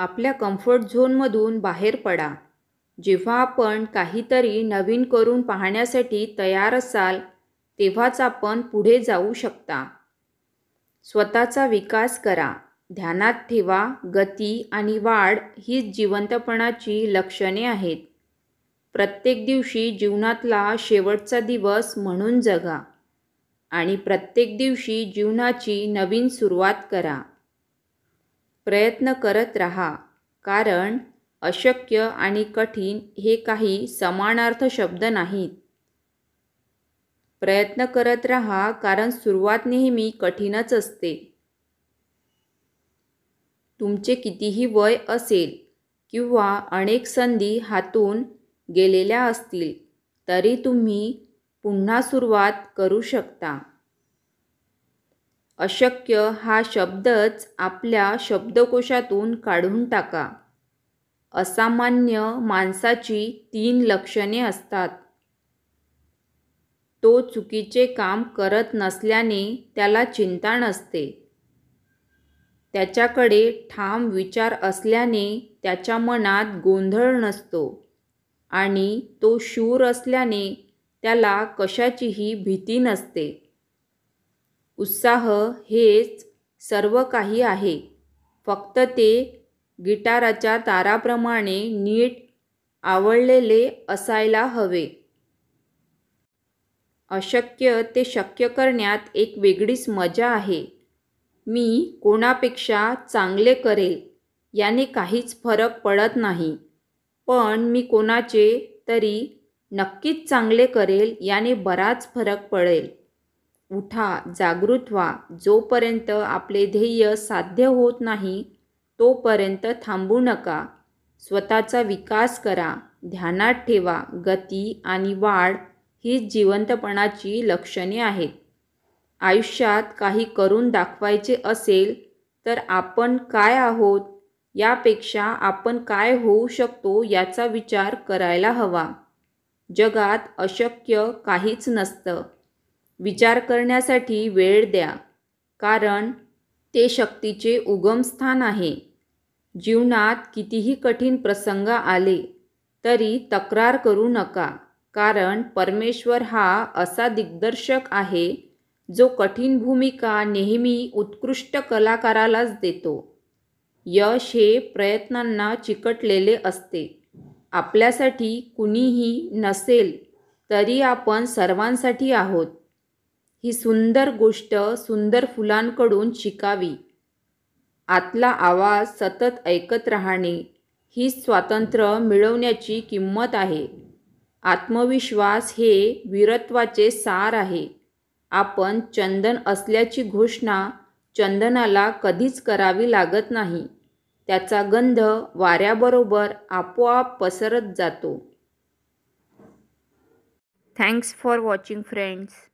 आपल्या कम्फर्ट झोनमधून बाहेर पडा जेव्हा आपण काहीतरी नवीन करून पाहण्यासाठी तयार असाल तेव्हाच आपण पुढे जाऊ शकता स्वतःचा विकास करा ध्यानात ठेवा गती आणि वाढ हीच जिवंतपणाची लक्षणे आहेत प्रत्येक दिवशी जीवनातला शेवटचा दिवस म्हणून जगा आणि प्रत्येक दिवशी जीवनाची नवीन सुरुवात करा प्रयत्न करत रहा कारण अशक्य आणि कठीण हे काही समानार्थ शब्द नाहीत प्रयत्न करत राहा कारण सुरुवात नेहमी कठीणच असते तुमचे कितीही वय असेल किंवा अनेक संधी हातून गेलेल्या असतील तरी तुम्ही पुन्हा सुरुवात करू शकता अशक्य हा शब्दच आपल्या शब्दकोशातून काढून टाका असामान्य माणसाची तीन लक्षणे असतात तो चुकीचे काम करत नसल्याने त्याला चिंता नसते त्याच्याकडे ठाम विचार असल्याने त्याच्या मनात गोंधळ नसतो आणि तो शूर असल्याने त्याला कशाचीही भीती नसते उत्साह हेच सर्व काही आहे फक्त ते गिटाराच्या ताराप्रमाणे नीट आवडलेले असायला हवे अशक्य ते शक्य करण्यात एक वेगळीच मजा आहे मी कोणापेक्षा चांगले करेल याने काहीच फरक पडत नाही पण मी कोणाचे तरी नक्कीच चांगले करेल याने बराच फरक पडेल उठा जागृत व्हा जोपर्यंत आपले ध्येय साध्य होत नाही तोपर्यंत थांबू नका स्वतःचा विकास करा ध्यानात ठेवा गती आणि वाढ हीच जिवंतपणाची लक्षणे आहेत आयुष्यात काही करून दाखवायचे असेल तर आपण काय आहोत यापेक्षा आपण काय होऊ शकतो याचा विचार करायला हवा जगात अशक्य काहीच नसतं विचार करण्यासाठी वेळ द्या कारण ते शक्तीचे उगमस्थान आहे जीवनात कितीही कठीण प्रसंग आले तरी तक्रार करू नका कारण परमेश्वर हा असा दिग्दर्शक आहे जो कठीण भूमिका नेहमी उत्कृष्ट कलाकारालाच देतो यश हे प्रयत्नांना चिकटलेले असते आपल्यासाठी कुणीही नसेल तरी आपण सर्वांसाठी आहोत ही सुंदर गोष्ट सुंदर फुलांकडून शिकावी आतला आवाज सतत ऐकत राहणे ही स्वातंत्र्य मिळवण्याची किंमत आहे आत्मविश्वास हे वीरत्वाचे सार आहे आपण चंदन असल्याची घोषणा चंदनाला कधीच करावी लागत नाही त्याचा गंध वाऱ्याबरोबर आपोआप पसरत जातो थँक्स फॉर वॉचिंग फ्रेंड्स